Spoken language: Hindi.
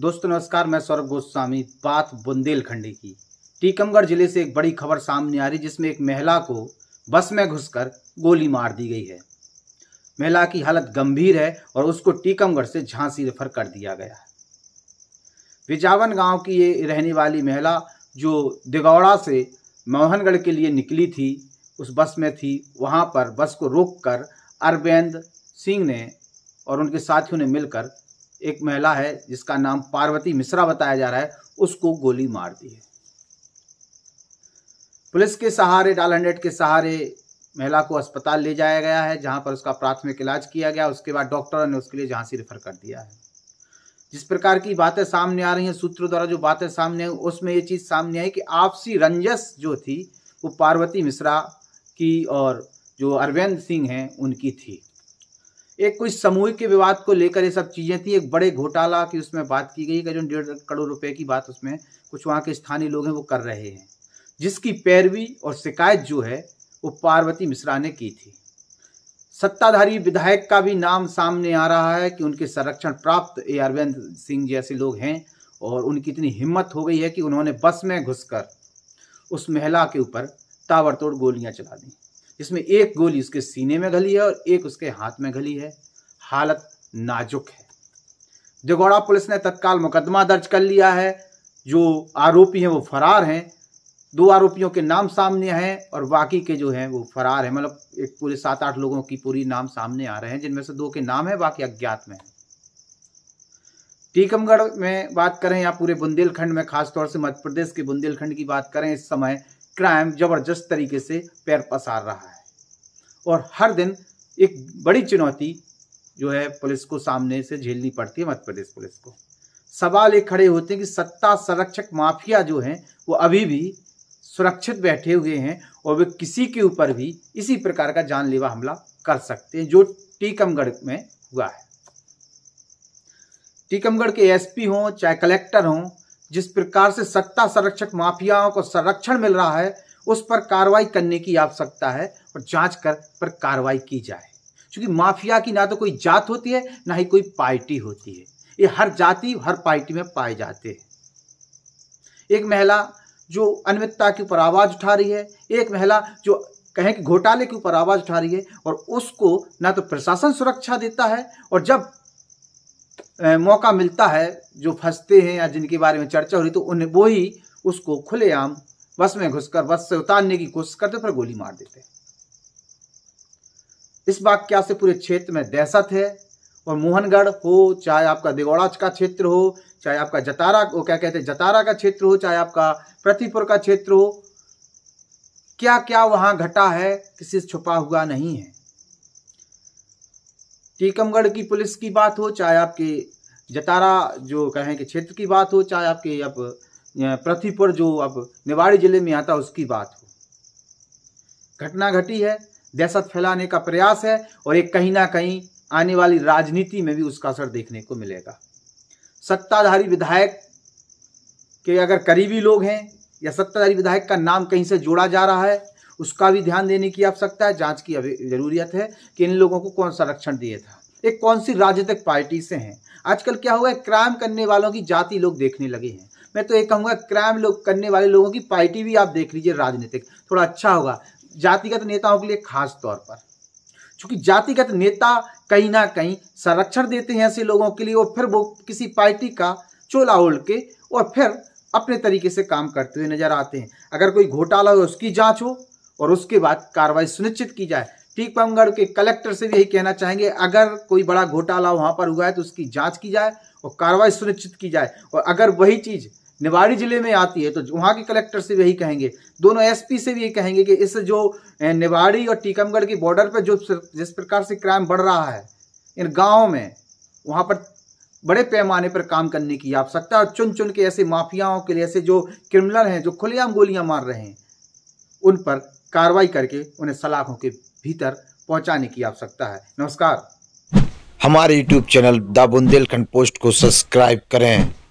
दोस्तों नमस्कार मैं सौरभ गोस्वामी बात बुंदेलखंडी की टीकमगढ़ जिले से एक बड़ी खबर सामने आ रही जिसमें एक महिला को बस में घुसकर गोली मार दी गई है महिला की हालत गंभीर है और उसको टीकमगढ़ से झांसी रेफर कर दिया गया है विजावन गांव की ये रहने वाली महिला जो दिगौड़ा से मोहनगढ़ के लिए निकली थी उस बस में थी वहाँ पर बस को रोककर अरविंद सिंह ने और उनके साथियों ने मिलकर एक महिला है जिसका नाम पार्वती मिश्रा बताया जा रहा है उसको गोली मार दी है पुलिस के सहारे डाल हंड्रेड के सहारे महिला को अस्पताल ले जाया गया है जहां पर उसका प्राथमिक इलाज किया गया उसके बाद डॉक्टरों ने उसके लिए झांसी रेफर कर दिया है जिस प्रकार की बातें सामने आ रही हैं सूत्रों द्वारा जो बातें सामने आई उसमें ये चीज़ सामने आई कि आपसी रंजस जो थी वो पार्वती मिश्रा की और जो अरविंद सिंह हैं उनकी थी एक कोई समूह के विवाद को लेकर ये सब चीज़ें थी एक बड़े घोटाला की उसमें बात की गई जो डेढ़ करोड़ रुपए की बात उसमें कुछ वहाँ के स्थानीय लोग हैं वो कर रहे हैं जिसकी पैरवी और शिकायत जो है वो पार्वती मिश्रा ने की थी सत्ताधारी विधायक का भी नाम सामने आ रहा है कि उनके संरक्षण प्राप्त ए अरविंद सिंह जैसे लोग हैं और उनकी इतनी हिम्मत हो गई है कि उन्होंने बस में घुसकर उस महिला के ऊपर ताबड़तोड़ गोलियां चला दी जिसमें एक गोली उसके सीने में घली है और एक उसके हाथ में घली है हालत नाजुक है जगोड़ा पुलिस ने तत्काल मुकदमा दर्ज कर लिया है जो आरोपी हैं वो फरार हैं दो आरोपियों के नाम सामने हैं और बाकी के जो हैं वो फरार हैं मतलब एक पूरे सात आठ लोगों की पूरी नाम सामने आ रहे हैं जिनमें से दो के नाम है बाकी अज्ञात में टीकमगढ़ में बात करें या पूरे बुंदेलखंड में खासतौर से मध्य प्रदेश के बुंदेलखंड की बात करें इस समय क्राइम जबरदस्त तरीके से पैर पसार रहा है और हर दिन एक बड़ी चुनौती जो है पुलिस को सामने से झेलनी पड़ती है मध्य प्रदेश पुलिस को सवाल ये खड़े होते हैं कि सत्ता संरक्षक माफिया जो हैं वो अभी भी सुरक्षित बैठे हुए हैं और वे किसी के ऊपर भी इसी प्रकार का जानलेवा हमला कर सकते हैं जो टीकमगढ़ में हुआ है टीकमगढ़ के एसपी हों चाहे कलेक्टर हों जिस प्रकार से सत्ता संरक्षक माफियाओं को संरक्षण मिल रहा है उस पर कार्रवाई करने की आवश्यकता है और जांच कर पर कार्रवाई की जाए क्योंकि माफिया की ना तो कोई जात होती है ना ही कोई पार्टी होती है ये हर जाति हर पार्टी में पाए जाते हैं एक महिला जो अनमितता के ऊपर आवाज़ उठा रही है एक महिला जो कहें कि घोटाले के ऊपर आवाज़ उठा रही है और उसको ना तो प्रशासन सुरक्षा देता है और जब मौका मिलता है जो फंसते हैं या जिनके बारे में चर्चा हो रही तो उन्हें वो ही उसको खुलेआम बस में घुसकर बस से उतारने की कोशिश करते फिर गोली मार देते हैं इस वाक्या से पूरे क्षेत्र में दहशत है और मोहनगढ़ हो चाहे आपका दिगौड़ा का क्षेत्र हो चाहे आपका जतारा वो क्या कहते हैं जतारा का क्षेत्र हो चाहे आपका प्रतिपुर का क्षेत्र हो क्या क्या वहां घटा है किसी से छुपा हुआ नहीं है टीकमगढ़ की पुलिस की बात हो चाहे आपके जतारा जो कहें कि क्षेत्र की बात हो चाहे आपके अब पृथ्वीपुर जो अब निवाड़ी जिले में आता उसकी बात हो घटना घटी है दहशत फैलाने का प्रयास है और एक कहीं ना कहीं आने वाली राजनीति में भी उसका असर देखने को मिलेगा सत्ताधारी विधायक के अगर करीबी लोग हैं या सत्ताधारी विधायक का नाम कहीं से जोड़ा जा रहा है उसका भी ध्यान देने की आवश्यकता है जांच की जरूरत है कि इन लोगों को कौन संरक्षण दिया था एक कौन सी राजनीतिक पार्टी से हैं आजकल क्या हुआ है क्राइम करने वालों की जाति लोग देखने लगे हैं मैं तो ये कहूँगा क्राइम लोग करने वाले लोगों की पार्टी भी आप देख लीजिए राजनीतिक थोड़ा अच्छा होगा जातिगत नेताओं के लिए खास तौर पर क्योंकि जातिगत नेता कहीं ना कहीं संरक्षण देते हैं ऐसे लोगों के लिए और फिर वो किसी पार्टी का चोला ओढ़ के और फिर अपने तरीके से काम करते हुए नजर आते हैं अगर कोई घोटाला हो उसकी जांच हो और उसके बाद कार्रवाई सुनिश्चित की जाए टीकमगढ़ के कलेक्टर से भी यही कहना चाहेंगे अगर कोई बड़ा घोटाला वहां पर हुआ है तो उसकी जांच की जाए और कार्रवाई सुनिश्चित की जाए और अगर वही चीज निवाड़ी जिले में आती है तो वहां के कलेक्टर से भी यही कहेंगे दोनों एसपी से भी यही कहेंगे कि इस जो निवाड़ी और टीकमगढ़ की बॉर्डर पर जो जिस प्रकार से क्राइम बढ़ रहा है इन गाँवों में वहां पर बड़े पैमाने पर काम करने की आवश्यकता है और चुन चुन के ऐसे माफियाओं के लिए ऐसे जो क्रिमिनल हैं जो खुलेआम गोलियां मार रहे हैं उन पर कार्रवाई करके उन्हें सलाखों के भीतर पहुंचाने की आवश्यकता है नमस्कार हमारे YouTube चैनल द बुंदेलखंड पोस्ट को सब्सक्राइब करें